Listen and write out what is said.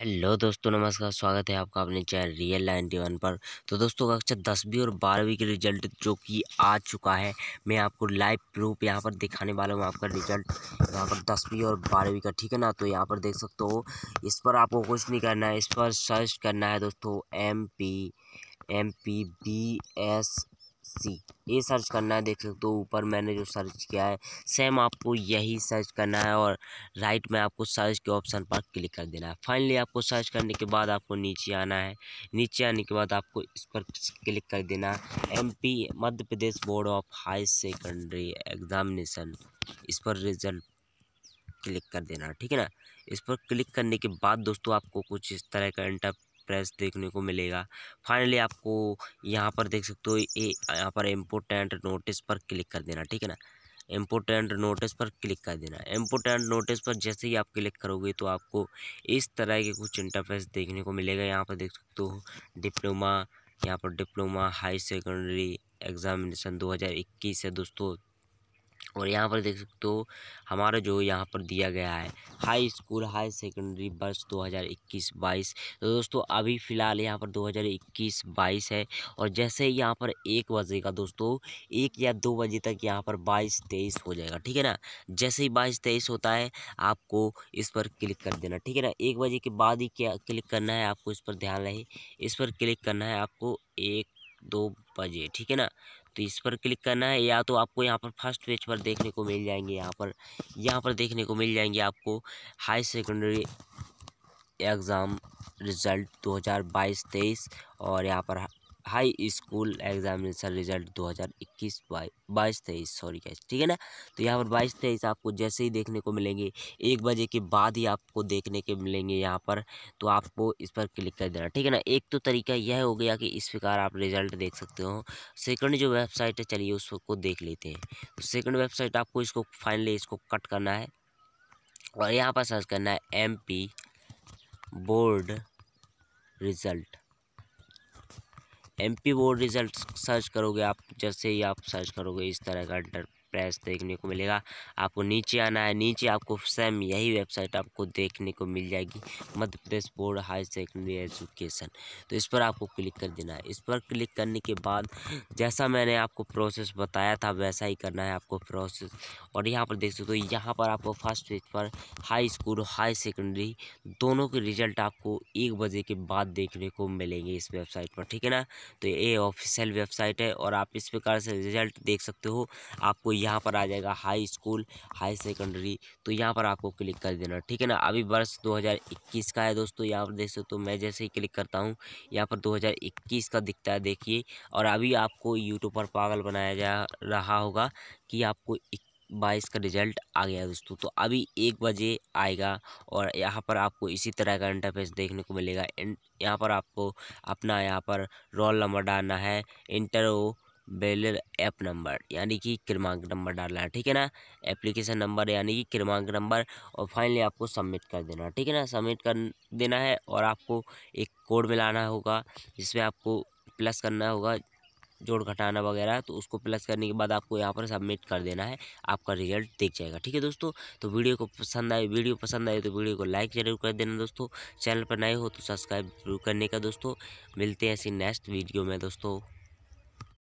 hello दोस्तों नमस्कार स्वागत है आपका अपने चैनल रियल नाइन्टी वन पर तो दोस्तों कक्षा दसवीं और बारहवीं के रिजल्ट जो कि आ चुका है मैं आपको लाइव प्रूफ यहाँ पर दिखाने वाला हूँ आपका रिजल्ट यहाँ पर दसवीं और बारहवीं का ठीक है ना तो यहाँ पर देख सकते हो इस पर आपको कुछ नहीं करना है इस पर सर्च करना है दोस्तों M P M P B S C ये सर्च करना है देख सकते हो ऊपर मैंने जो सर्च किया है सेम आपको यही सर्च करना है और राइट में आपको सर्च के ऑप्शन पर क्लिक कर देना है फाइनली आपको सर्च करने के बाद आपको नीचे आना है नीचे आने के बाद आपको इस पर क्लिक कर देना है P Madhya Pradesh board of high secondary examination इस पर रिजल्ट क्लिक कर देना ठीक है ना इस पर क्लिक करने के बाद दोस्तों आपको कुछ इस तरह का इंटर प्रेस देखने को मिलेगा फाइनली आपको यहाँ पर देख सकते हो ये यहाँ पर इम्पोर्टेंट नोटिस पर क्लिक कर देना ठीक है ना इम्पोर्टेंट नोटिस पर क्लिक कर देना इम्पोर्टेंट नोटिस पर जैसे ही आप क्लिक करोगे तो आपको इस तरह के कुछ इंटरफेस देखने को मिलेगा यहाँ पर देख सकते हो डिप्लोमा यहाँ पर डिप्लोमा हाई सेकेंडरी एग्ज़ामिनेशन 2021 है दोस्तों और यहाँ पर देख सकते हो हमारा जो यहाँ पर दिया गया है हाई स्कूल हाई सेकेंडरी वर्ष 2021-22 तो दोस्तों अभी फ़िलहाल यहाँ पर 2021-22 है और जैसे ही यहाँ पर एक बजे का दोस्तों एक या दो बजे तक यहाँ पर 22-23 हो जाएगा ठीक है ना जैसे ही 22-23 होता है आपको इस पर क्लिक कर देना ठीक है ना एक बजे के बाद ही क्या क्लिक करना है आपको इस पर ध्यान रहे इस पर क्लिक करना है आपको एक दो बजे ठीक है ना तो इस पर क्लिक करना है या तो आपको यहाँ पर फर्स्ट पेज पर देखने को मिल जाएंगे यहाँ पर यहाँ पर देखने को मिल जाएंगे आपको हाई सेकेंडरी एग्ज़ाम रिज़ल्ट 2022-23 और यहाँ पर हाई स्कूल एग्जामिनेशन रिजल्ट 2021 बाईस तेईस सॉरी गैस ठीक है ना तो यहाँ पर बाईस तेईस आपको जैसे ही देखने को मिलेंगे एक बजे के बाद ही आपको देखने के मिलेंगे यहाँ पर तो आपको इस पर क्लिक कर देना ठीक है ना एक तो तरीका यह हो गया कि इस प्रकार आप रिजल्ट देख सकते हो सेकंड जो वेबसाइट है चलिए उसको देख लेते हैं तो सेकंड वेबसाइट आपको इसको फाइनली इसको कट करना है और यहाँ पर सर्च करना है M board result M P board result search करोगे आप जैसे ही आप सर्च करोगे इस तरह का इंटर प्राइस देखने को मिलेगा आपको नीचे आना है नीचे आपको सेम यही वेबसाइट आपको देखने को मिल जाएगी Madhya Pradesh board high secondary education तो इस पर आपको क्लिक कर देना है इस पर क्लिक करने के बाद जैसा मैंने आपको प्रोसेस बताया था वैसा ही करना है आपको प्रोसेस और यहाँ पर देख सकते हो यहाँ पर आपको फर्स्ट पेज पर हाई स्कूल हाई सेकेंडरी दोनों के रिजल्ट आपको एक बजे के बाद देखने को मिलेंगे इस वेबसाइट पर ठीक है ना तो ये ऑफिशियल वेबसाइट है और आप इस प्रकार से रिजल्ट देख सकते हो आपको यहाँ पर आ जाएगा हाई स्कूल हाई सेकेंडरी तो यहाँ पर आपको क्लिक कर देना ठीक है ना अभी वर्ष 2021 का है दोस्तों यहाँ पर देख सकते हो तो मैं जैसे ही क्लिक करता हूँ यहाँ पर 2021 का दिखता है देखिए और अभी आपको यूट्यूब पर पागल बनाया जा रहा होगा कि आपको बाईस का रिजल्ट आ गया दोस्तों तो अभी एक बजे आएगा और यहाँ पर आपको इसी तरह का इंटरफेस देखने को मिलेगा यहाँ पर आपको अपना यहाँ पर रोल नंबर डालना है इंटर ओ बेलर ऐप नंबर यानी कि क्रमांक नंबर डालना है ठीक है ना एप्लीकेशन नंबर यानी कि क्रमांक नंबर और फाइनली आपको सबमिट कर देना ठीक है ना सबमिट कर देना है और आपको एक कोड मिलाना होगा जिसमें आपको प्लस करना होगा जोड़ घटाना वगैरह तो उसको प्लस करने के बाद आपको यहाँ पर सबमिट कर देना है आपका रिजल्ट दिख जाएगा ठीक है दोस्तों तो वीडियो को पसंद आए वीडियो पसंद आए तो वीडियो को लाइक जरूर कर देना दोस्तों चैनल पर नए हो तो सब्सक्राइब जरूर करने का दोस्तों मिलते हैं ऐसी नेक्स्ट वीडियो में दोस्तों